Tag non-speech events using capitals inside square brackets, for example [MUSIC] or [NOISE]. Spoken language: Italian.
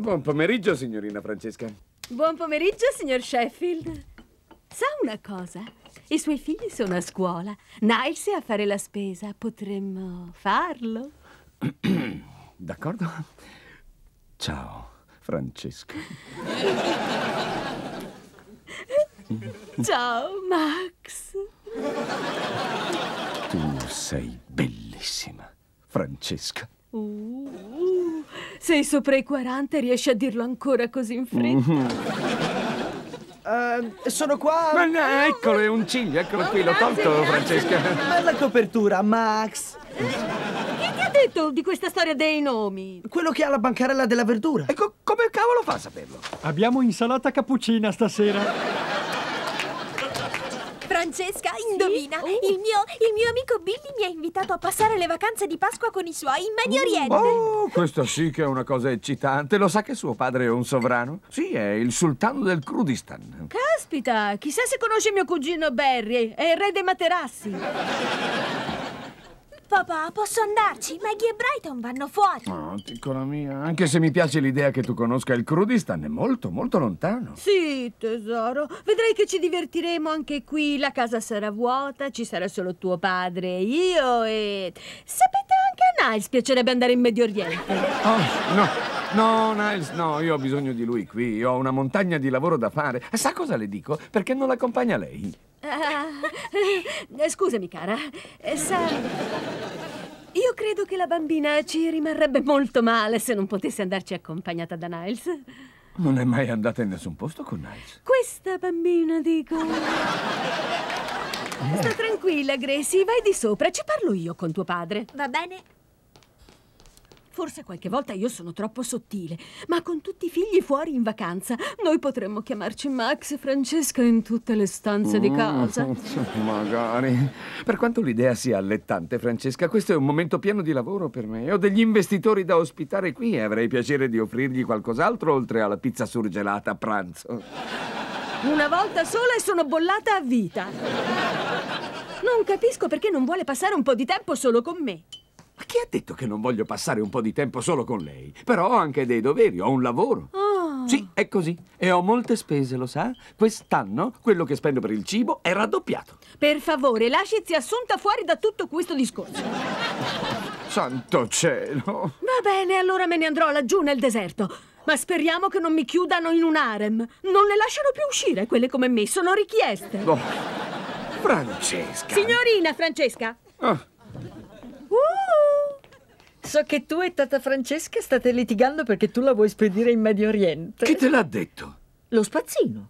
Buon pomeriggio, signorina Francesca. Buon pomeriggio, signor Sheffield. Sa una cosa? I suoi figli sono a scuola. Niles è a fare la spesa. Potremmo farlo? [COUGHS] D'accordo. Ciao, Francesca. [LAUGHS] Ciao, Max. Tu sei bellissima, Francesca. Uh. uh. Sei sopra i 40 e riesci a dirlo ancora così in fretta. uh, sono qua. Ma no, eccolo, è un ciglio, eccolo qui, l'ho tolto, Francesca. Bella copertura, Max. Chi ti ha detto di questa storia dei nomi? Quello che ha la bancarella della verdura. Ecco, come cavolo fa a saperlo? Abbiamo insalata cappuccina stasera. Francesca, indovina, sì? oh. il, mio, il, mio, amico Billy mi ha invitato a passare le vacanze di Pasqua con i suoi in Medio mm. Oriente. Oh, questa sì che è una cosa eccitante. Lo sa che suo padre è un sovrano? Sì, è il sultano del Kurdistan. Caspita, chissà se conosce mio cugino Barry, è il re dei materassi. Papà, posso andarci? Maggie e Brighton vanno fuori. oh, piccola mia, anche se mi piace l'idea che tu conosca il Crudistan, è molto, molto lontano. Sì, tesoro. Vedrai che ci divertiremo anche qui. La casa sarà vuota, ci sarà solo tuo padre e io e... Sapete, anche a Niles piacerebbe andare in Medio Oriente. Oh, no, no, Niles, no, io ho bisogno di lui qui. Io ho una montagna di lavoro da fare. Sa cosa le dico? Perché non l'accompagna lei? Ah, scusami, cara. Eh, sa, io credo che la bambina ci rimarrebbe molto male se non potesse andarci accompagnata da Niles. Non è mai andata in nessun posto con Niles. Questa bambina, dico. Eh. Sta tranquilla, Gracie, vai di sopra, ci parlo io con tuo padre. Va bene. Forse qualche volta io sono troppo sottile, ma con tutti i figli fuori in vacanza, noi potremmo chiamarci Max e Francesca in tutte le stanze mm, di casa. [LAUGHS] Magari. Per quanto l'idea sia allettante, Francesca, questo è un momento pieno di lavoro per me. Ho degli investitori da ospitare qui e avrei piacere di offrirgli qualcos'altro oltre alla pizza surgelata a pranzo. Una volta sola e sono bollata a vita. Non capisco perché non vuole passare un po' di tempo solo con me. Chi ha detto che non voglio passare un po' di tempo solo con lei? Però ho anche dei doveri, ho un lavoro. Oh. Sì, è così. E ho molte spese, lo sa? Quest'anno quello che spendo per il cibo è raddoppiato. Per favore, lasci zia Assunta fuori da tutto questo discorso. Santo cielo! Va bene, allora me ne andrò laggiù nel deserto. Ma speriamo che non mi chiudano in un harem. Non le lasciano più uscire, quelle come me, sono richieste. Oh. Francesca! Signorina Francesca! Oh. So che tu e Tata Francesca state litigando perché tu la vuoi spedire in Medio Oriente. Chi te l'ha detto? Lo spazzino.